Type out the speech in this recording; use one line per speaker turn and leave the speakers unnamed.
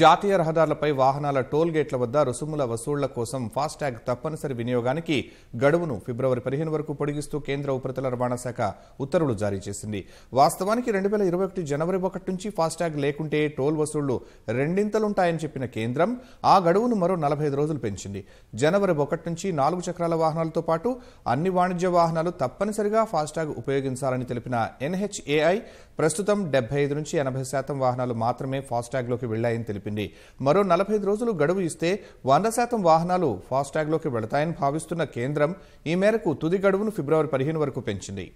జాతీయ రహదారులపై వాహనాల టోల్ గేట్ల వద్ద రుసుముల వసూళ్ల కోసం ఫాస్టాగ్ తప్పనిసరి వినియోగానికి గడువును ఫిబ్రవరి పదిహేను వరకు పొడిగిస్తూ కేంద్ర ఉపరితల రవాణా శాఖ ఉత్తర్వులు జారీ చేసింది వాస్తవానికి రెండు వేల ఇరవై ఒకటి జనవరి ఒకటి నుంచి ఫాస్టాగ్ లేకుంటే టోల్ వసూళ్లు రెండింతలుంటాయని చెప్పిన కేంద్రం ఆ గడువును మరో నలభై ఐదు రోజులు పెంచింది జనవరి ఒకటి నుంచి నాలుగు చక్రాల వాహనాలతో పాటు అన్ని వాణిజ్య వాహనాలు తప్పనిసరిగా ఫాస్టాగ్ ఉపయోగించాలని తెలిపిన ఎన్హెచ్ఏఐ ప్రస్తుతం డెబ్బై ఐదు నుంచి ఎనభై శాతం వాహనాలు మాత్రమే ఫాస్టాగ్లోకి వెళ్లాయని తెలిపింది మరో నలభై రోజులు గడువు ఇస్తే వంద శాతం వాహనాలు ఫాస్టాగ్లోకి వెళతాయని భావిస్తున్న కేంద్రం ఈ మేరకు తుది గడువును ఫిబ్రవరి పదిహేను వరకు పెంచింది